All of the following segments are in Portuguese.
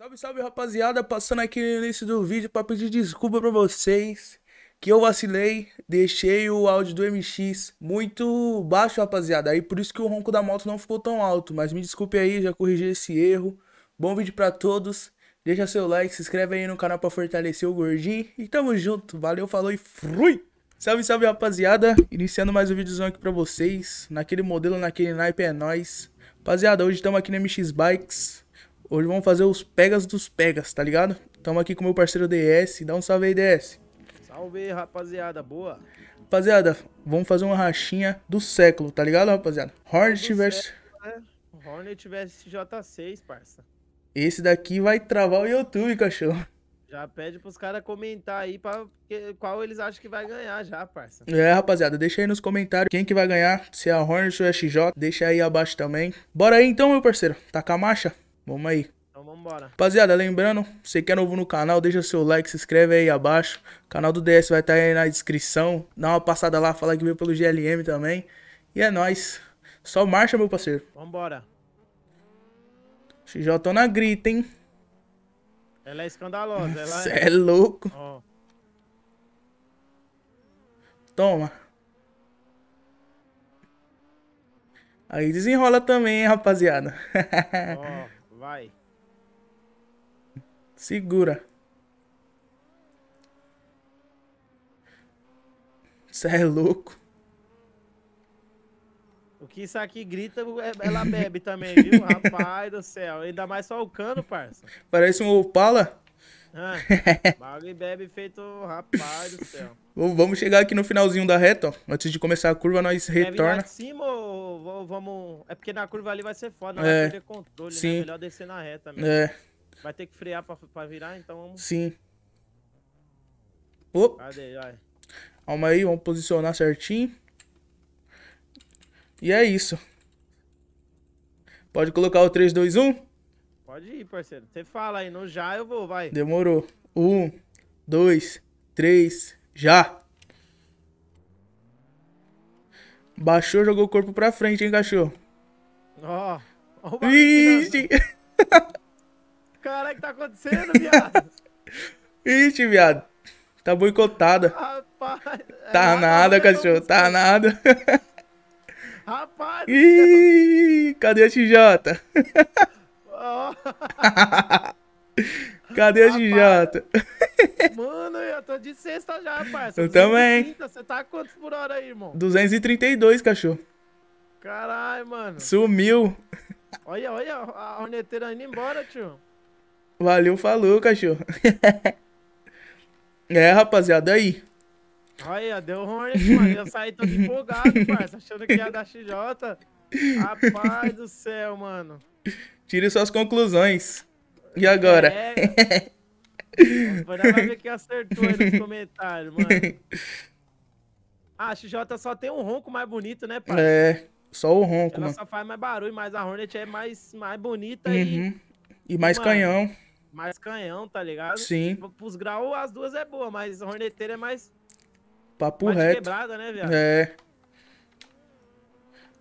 Salve, salve rapaziada, passando aqui no início do vídeo para pedir desculpa para vocês que eu vacilei, deixei o áudio do MX muito baixo, rapaziada, aí por isso que o ronco da moto não ficou tão alto, mas me desculpe aí, já corrigi esse erro. Bom vídeo para todos. Deixa seu like, se inscreve aí no canal para fortalecer o gordinho e tamo junto. Valeu, falou e fui. Salve, salve, rapaziada. Iniciando mais um videozão aqui para vocês, naquele modelo, naquele naipe é nós. Rapaziada, hoje estamos aqui na MX Bikes. Hoje vamos fazer os pegas dos pegas, tá ligado? Tamo aqui com meu parceiro DS, dá um salve aí, DS. Salve, rapaziada, boa. Rapaziada, vamos fazer uma rachinha do século, tá ligado, rapaziada? Hornet versus... Né? Hornet versus J6, parça. Esse daqui vai travar o YouTube, cachorro. Já pede pros caras comentar aí pra qual eles acham que vai ganhar já, parça. É, rapaziada, deixa aí nos comentários quem que vai ganhar, se é a Hornet ou a XJ, deixa aí abaixo também. Bora aí então, meu parceiro, taca tá a marcha. Vamos aí. Então vambora. Rapaziada, lembrando, você que é novo no canal, deixa seu like, se inscreve aí abaixo. O canal do DS vai estar tá aí na descrição. Dá uma passada lá, fala que veio pelo GLM também. E é nóis. Só marcha, meu parceiro. Vambora. XJ na grita, hein? Ela é escandalosa. Ela Cê é... louco. Oh. Toma. Aí desenrola também, hein, rapaziada. Ó. Oh. Vai. Segura. Você é louco. O que isso aqui grita, é, ela bebe também, viu? Rapaz do céu. Ainda mais só o cano, parça. Parece um Opala. É. Ah, Magre bebe feito rapaz do céu. Vamos chegar aqui no finalzinho da reta, ó. Antes de começar a curva, nós retorna. Lá de cima ou vamos. É porque na curva ali vai ser foda, não é, vai perder controle, né? sim. Né? É melhor descer na reta mesmo. É. Vai ter que frear pra, pra virar, então vamos. Sim. Opa. Cadê? Vai. Calma aí, vamos posicionar certinho. E é isso. Pode colocar o 3, 2, 1. Pode ir, parceiro. Você fala aí, não já, eu vou, vai. Demorou. Um, dois, três, já! Baixou, jogou o corpo pra frente, hein, cachorro? Ó. Oh, oh, Vixe! Caralho, que tá acontecendo, viado? Ixi, viado. Tá boicotada. Rapaz. É tá é, nada, é, cachorro. tá nada. Rapaz. Ih, cadê a XJ? Cadê a Jijota? Mano, eu tô de sexta já, parça. Eu também. Você tá quantos por hora aí, irmão? 232, cachorro. Caralho, mano. Sumiu. Olha, olha, a horneteira indo embora, tio. Valeu, falou, cachorro. é, rapaziada, aí. Olha, deu Hornet, mano. Eu saí todo empolgado, parça, achando que ia dar XJ. Rapaz do céu, mano. Tire suas conclusões. E agora? É. Vai dar ver quem acertou aí nos comentários, mano. Ah, a XJ só tem um ronco mais bonito, né, pai? É, só o ronco, Ela mano. só faz mais barulho, mas a Hornet é mais, mais bonita uhum. e... E mais mano, canhão. Mais canhão, tá ligado? Sim. Tipo, pros graus as duas é boa, mas a Horneteira é mais... Papo mais reto. quebrada, né, viado? É.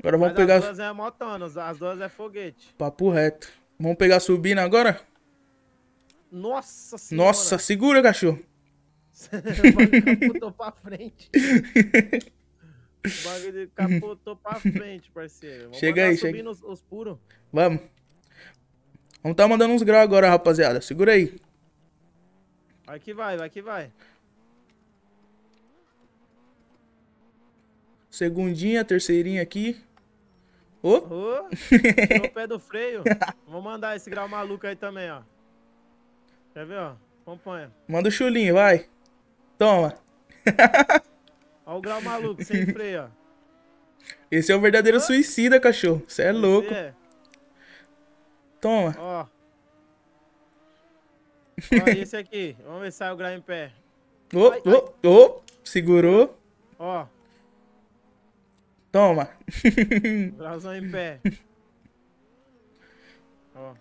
Agora vamos Mas pegar. As duas é motonas, as duas é foguete. Papo reto. Vamos pegar subindo agora? Nossa senhora. Nossa, segura, cachorro. capotou pra frente. o bagulho capotou pra frente, parceiro. Vamos chega aí, chega. Os, os puros. Vamos. Vamos tá mandando uns graus agora, rapaziada. Segura aí. Vai que vai, vai que vai. Segundinha, terceirinha aqui. Ô! Oh. Oh, o pé do freio. Vou mandar esse grau maluco aí também, ó. Quer ver, ó? Acompanha. Manda o chulinho, vai. Toma. Ó o grau maluco, sem freio, ó. Esse é o verdadeiro oh. suicida, cachorro. Você é louco. É. Toma. Ó. Ó, esse aqui. Vamos ver se sai o grau em pé. Ô, ô, ô. Segurou. Ó. Toma. Bração em pé. Ó.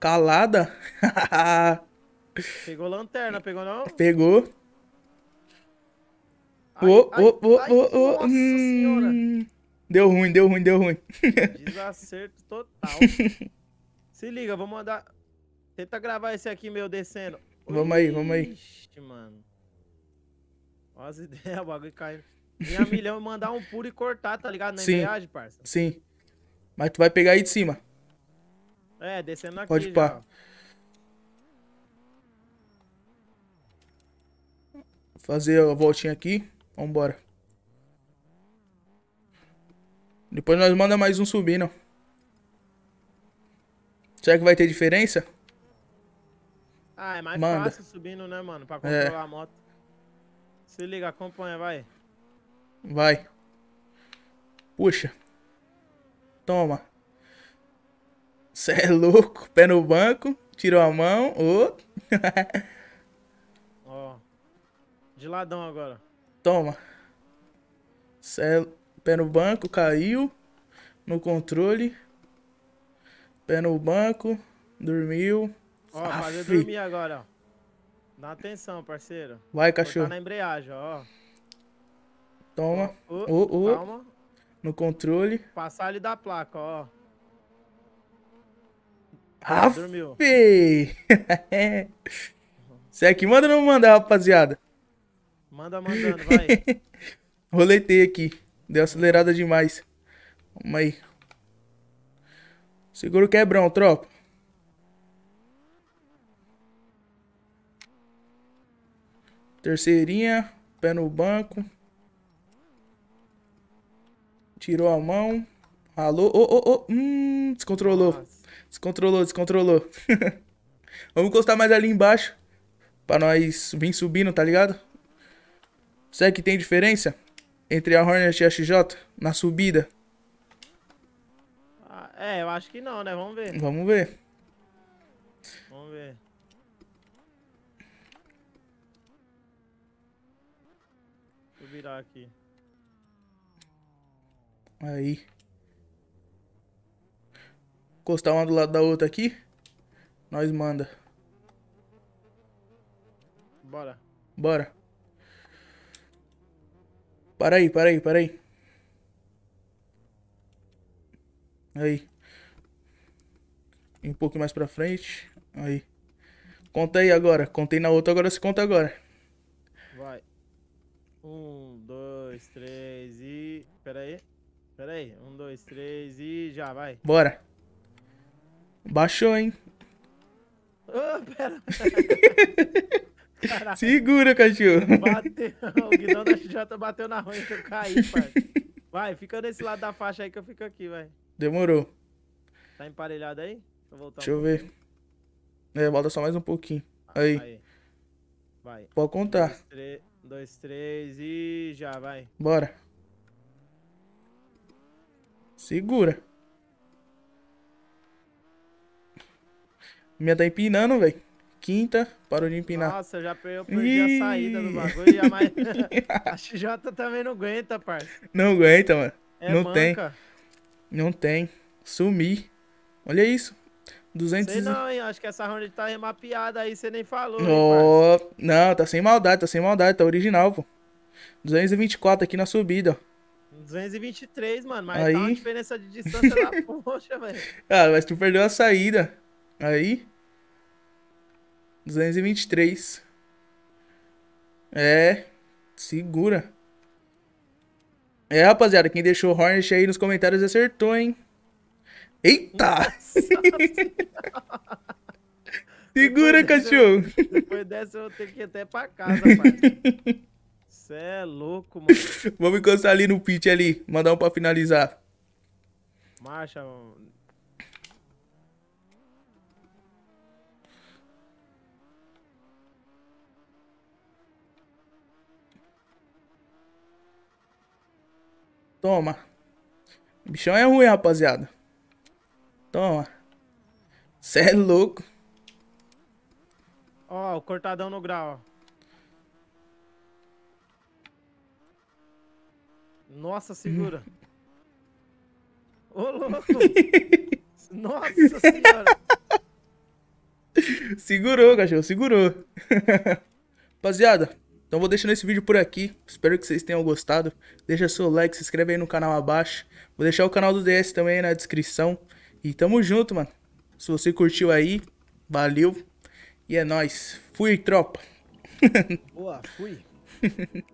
Calada? pegou lanterna, pegou não? Pegou. Ai, oh, ai, oh, oh, ai, oh, oh. Hum, deu ruim, deu ruim, deu ruim. Desacerto total. Se liga, vou mandar. Tenta gravar esse aqui meu descendo. Vamos Ixi, aí, vamos aí. Mano. Olha as ideias, o bagulho caindo. Ganhar milhão mandar um puro e cortar, tá ligado? Na sim, embreagem, parça. Sim. Mas tu vai pegar aí de cima. É, descendo aqui. Pode pá. Fazer a voltinha aqui. Vambora. Depois nós manda mais um subindo. Será que vai ter diferença? Ah, é mais manda. fácil subindo, né, mano? Pra controlar é. a moto. Se liga, acompanha, vai. Vai. Puxa. Toma. Cê é louco. Pé no banco. Tirou a mão. Ô. Oh. Ó. De ladão agora. Toma. Cê é... Pé no banco, caiu. No controle. Pé no banco. Dormiu. Ó, oh, fazer dormir agora, ó. Dá atenção, parceiro. Vai, cachorro. Tá na embreagem, ó. Toma. Oh, oh, Calma. No controle. Passar ali da placa, ó. Rafa. dormiu. Você aqui é manda ou não manda, rapaziada? Manda mandando, vai. Roletei aqui. Deu acelerada demais. Vamos aí. Segura o quebrão, tropa. Terceirinha, pé no banco. Tirou a mão. Alô, ô, ô, ô. Hum, descontrolou. Nossa. Descontrolou, descontrolou. Vamos encostar mais ali embaixo. Pra nós vir subindo, tá ligado? Será que tem diferença? Entre a Hornet e a XJ? Na subida? Ah, é, eu acho que não, né? Vamos ver. Vamos ver. Vamos ver. virar aqui. Aí. Encostar uma do lado da outra aqui. Nós manda. Bora. Bora. Para aí, para aí, para aí. Aí. Um pouco mais pra frente. Aí. Conta aí agora. Contei na outra, agora se conta agora. Vai. Um, dois, três e. Pera aí. Pera aí. Um, dois, três e já, vai. Bora. Baixou, hein? Oh, pera. Caraca. Segura, cachorro. Bateu. O guidão da XJ bateu na rua e eu caí, Vai, fica nesse lado da faixa aí que eu fico aqui, vai. Demorou. Tá emparelhado aí? Deixa um eu ver. É, volta só mais um pouquinho. Ah, aí. aí. Vai. Pode contar. Um, dois, três... Um, dois, três e já, vai. Bora. Segura. Minha tá empinando, velho. Quinta, parou de empinar. Nossa, já eu perdi a saída do bagulho. Já mais... a XJ também não aguenta, parça. Não aguenta, mano. É não manca. tem. Não tem. Sumi. Olha isso. 200 Sei não, hein? Acho que essa Hornet tá remapeada aí, você nem falou. Oh, não, tá sem maldade, tá sem maldade, tá original, pô. 224 aqui na subida, ó. 223, mano, mas aí... tá uma diferença de distância da poxa, velho. Ah, mas tu perdeu a saída. Aí. 223. É. Segura. É, rapaziada, quem deixou o Hornet aí nos comentários acertou, hein? Eita! Segura, depois cachorro! Dessa depois dessa eu vou ter que ir até pra casa, pai. Cê é louco, mano. Vamos encostar ali no pitch ali. Mandar um pra finalizar. Marcha, mano. Toma. O bichão é ruim, rapaziada. Toma. Cê é louco. Ó, o cortadão no grau, ó. Nossa, segura. Ô, louco. Nossa senhora. Segurou, cachorro, segurou. Rapaziada, então vou deixando esse vídeo por aqui. Espero que vocês tenham gostado. Deixa seu like, se inscreve aí no canal abaixo. Vou deixar o canal do DS também na descrição. E tamo junto, mano. Se você curtiu aí, valeu. E é nóis. Fui, tropa. Boa, fui.